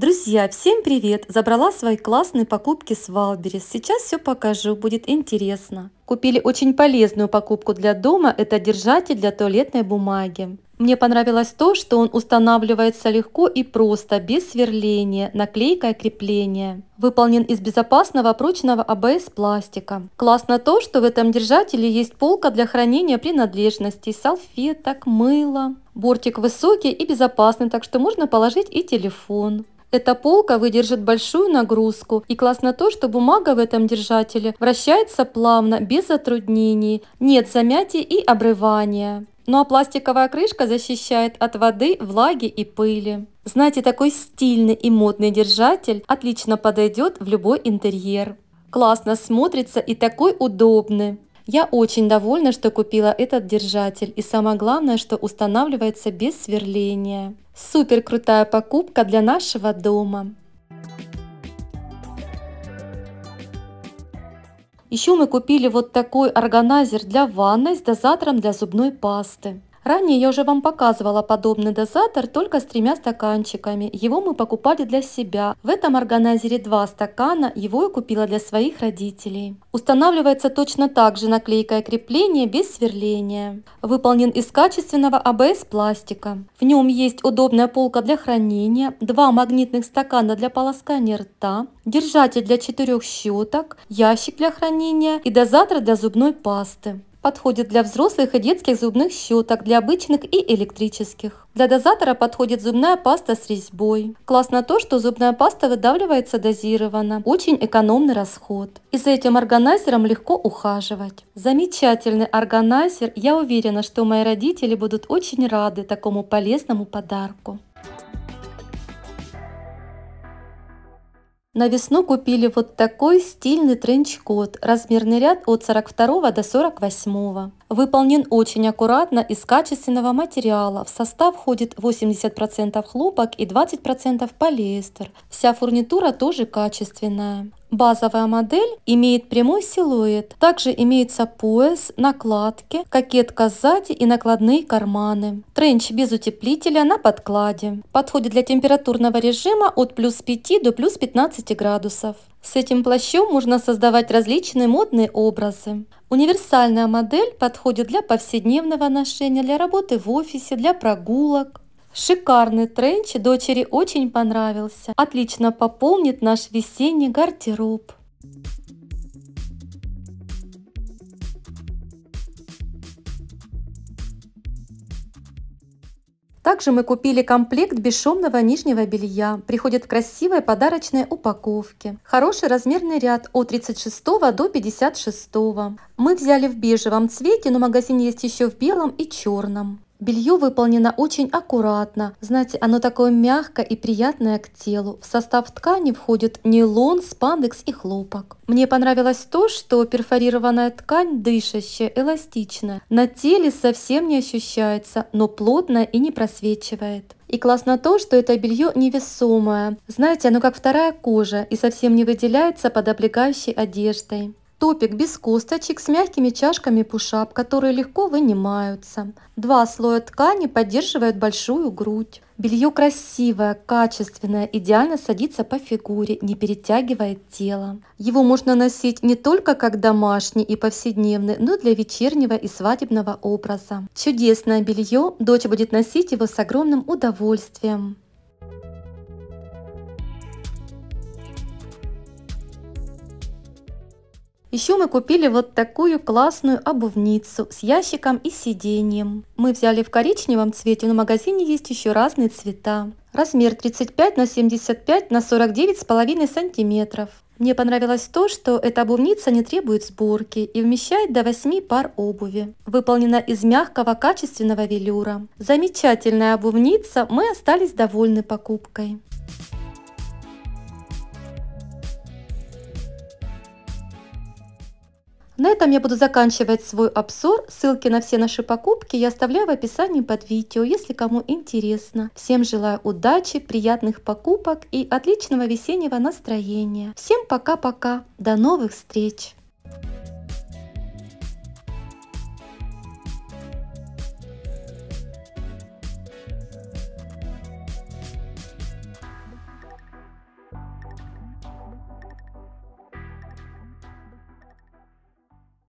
Друзья, всем привет! Забрала свои классные покупки с Валберес. Сейчас все покажу, будет интересно. Купили очень полезную покупку для дома, это держатель для туалетной бумаги. Мне понравилось то, что он устанавливается легко и просто, без сверления, наклейка и крепление. Выполнен из безопасного прочного АБС пластика. Классно то, что в этом держателе есть полка для хранения принадлежностей, салфеток, мыла. Бортик высокий и безопасный, так что можно положить и телефон. Эта полка выдержит большую нагрузку и классно то, что бумага в этом держателе вращается плавно, без затруднений, нет замятий и обрывания. Ну а пластиковая крышка защищает от воды, влаги и пыли. Знаете, такой стильный и модный держатель отлично подойдет в любой интерьер. Классно смотрится и такой удобный. Я очень довольна, что купила этот держатель и самое главное, что устанавливается без сверления. Супер крутая покупка для нашего дома. Еще мы купили вот такой органайзер для ванной с дозатором для зубной пасты. Ранее я уже вам показывала подобный дозатор только с тремя стаканчиками. Его мы покупали для себя. В этом органайзере два стакана, его я купила для своих родителей. Устанавливается точно так же наклейкое крепление без сверления. Выполнен из качественного АБС пластика. В нем есть удобная полка для хранения, два магнитных стакана для полоскания рта, держатель для четырех щеток, ящик для хранения и дозатор для зубной пасты. Подходит для взрослых и детских зубных щеток, для обычных и электрических. Для дозатора подходит зубная паста с резьбой. Классно то, что зубная паста выдавливается дозированно. Очень экономный расход. И за этим органайзером легко ухаживать. Замечательный органайзер. Я уверена, что мои родители будут очень рады такому полезному подарку. На весну купили вот такой стильный тренч-кот, размерный ряд от 42 до 48. Выполнен очень аккуратно из качественного материала. В состав входит 80% хлопок и 20% полиэстер. Вся фурнитура тоже качественная. Базовая модель имеет прямой силуэт. Также имеется пояс, накладки, кокетка сзади и накладные карманы. Тренч без утеплителя на подкладе. Подходит для температурного режима от плюс 5 до плюс 15 градусов. С этим плащом можно создавать различные модные образы. Универсальная модель подходит для повседневного ношения, для работы в офисе, для прогулок. Шикарный тренч дочери очень понравился. Отлично пополнит наш весенний гардероб. Также мы купили комплект бесшумного нижнего белья. Приходит в красивой подарочной упаковке. Хороший размерный ряд от 36 до 56. Мы взяли в бежевом цвете, но магазин есть еще в белом и черном. Белье выполнено очень аккуратно. Знаете, оно такое мягкое и приятное к телу. В состав ткани входит нейлон, спандекс и хлопок. Мне понравилось то, что перфорированная ткань дышащая, эластичная. На теле совсем не ощущается, но плотно и не просвечивает. И классно то, что это белье невесомое. Знаете, оно как вторая кожа и совсем не выделяется под облегающей одеждой. Топик без косточек с мягкими чашками пушап, которые легко вынимаются. Два слоя ткани поддерживают большую грудь. Белье красивое, качественное, идеально садится по фигуре, не перетягивает тело. Его можно носить не только как домашний и повседневный, но и для вечернего и свадебного образа. Чудесное белье, дочь будет носить его с огромным удовольствием. Еще мы купили вот такую классную обувницу с ящиком и сиденьем. Мы взяли в коричневом цвете, но в магазине есть еще разные цвета. Размер 35 на 75 на 49 с половиной сантиметров. Мне понравилось то, что эта обувница не требует сборки и вмещает до 8 пар обуви. Выполнена из мягкого качественного велюра. Замечательная обувница, мы остались довольны покупкой. На этом я буду заканчивать свой обзор. Ссылки на все наши покупки я оставляю в описании под видео, если кому интересно. Всем желаю удачи, приятных покупок и отличного весеннего настроения. Всем пока-пока. До новых встреч!